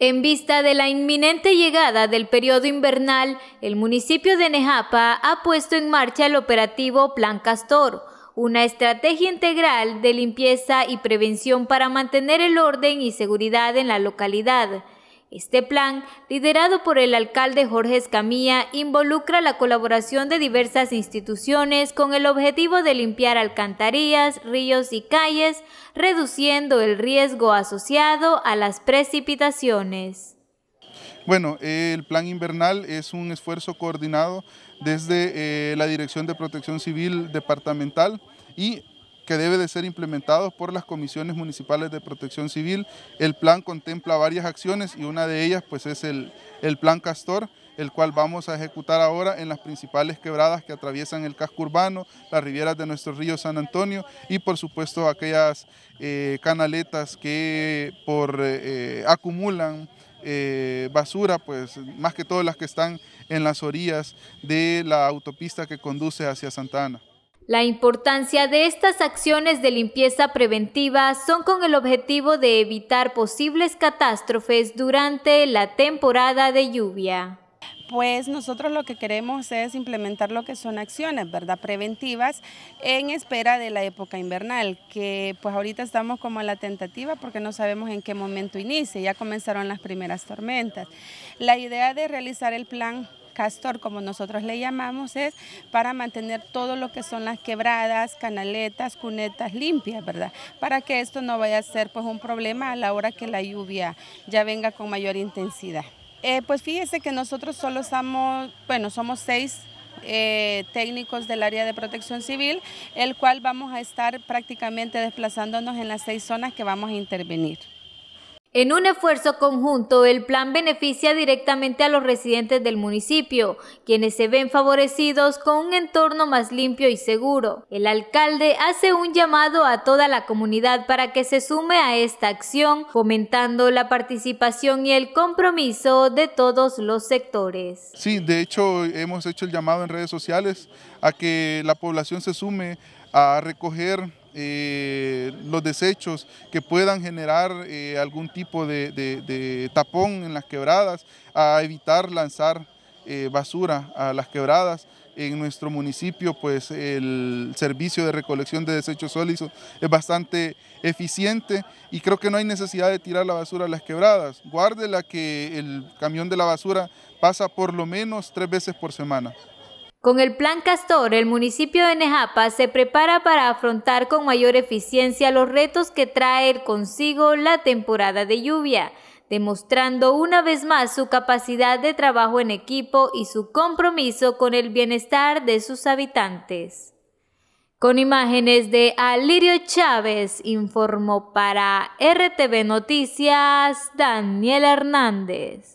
En vista de la inminente llegada del periodo invernal, el municipio de Nejapa ha puesto en marcha el operativo Plan Castor, una estrategia integral de limpieza y prevención para mantener el orden y seguridad en la localidad. Este plan, liderado por el alcalde Jorge Escamilla, involucra la colaboración de diversas instituciones con el objetivo de limpiar alcantarillas, ríos y calles, reduciendo el riesgo asociado a las precipitaciones. Bueno, el plan invernal es un esfuerzo coordinado desde eh, la Dirección de Protección Civil Departamental y que debe de ser implementado por las comisiones municipales de protección civil. El plan contempla varias acciones y una de ellas pues es el, plan Castor, el cual vamos a ejecutar ahora en las principales quebradas que atraviesan el casco urbano, las rivieras de nuestro río San Antonio y por supuesto aquellas eh, canaletas que por, eh, acumulan eh, basura, pues más que todas las que están en las orillas de la autopista que conduce hacia Santa Ana. La importancia de estas acciones de limpieza preventiva son con el objetivo de evitar posibles catástrofes durante la temporada de lluvia. Pues nosotros lo que queremos es implementar lo que son acciones, ¿verdad? Preventivas en espera de la época invernal, que pues ahorita estamos como en la tentativa porque no sabemos en qué momento inicia, ya comenzaron las primeras tormentas. La idea de realizar el plan castor, como nosotros le llamamos, es para mantener todo lo que son las quebradas, canaletas, cunetas limpias, ¿verdad? Para que esto no vaya a ser pues un problema a la hora que la lluvia ya venga con mayor intensidad. Eh, pues fíjese que nosotros solo somos, bueno, somos seis eh, técnicos del área de protección civil, el cual vamos a estar prácticamente desplazándonos en las seis zonas que vamos a intervenir. En un esfuerzo conjunto, el plan beneficia directamente a los residentes del municipio, quienes se ven favorecidos con un entorno más limpio y seguro. El alcalde hace un llamado a toda la comunidad para que se sume a esta acción, fomentando la participación y el compromiso de todos los sectores. Sí, de hecho hemos hecho el llamado en redes sociales a que la población se sume a recoger eh, los desechos que puedan generar eh, algún tipo de, tapón en las quebradas, a evitar lanzar eh, basura a las quebradas. En nuestro municipio, pues el servicio de recolección de desechos sólidos es bastante eficiente y creo que no hay necesidad de tirar la basura a las quebradas. Guárdela que el camión de la basura pasa por lo menos tres veces por semana. Con el Plan Castor, el municipio de Nejapa se prepara para afrontar con mayor eficiencia los retos que trae consigo la temporada de lluvia, demostrando una vez más su capacidad de trabajo en equipo y su compromiso con el bienestar de sus habitantes. Con imágenes de Alirio Chávez, informó para RTV Noticias Daniel Hernández.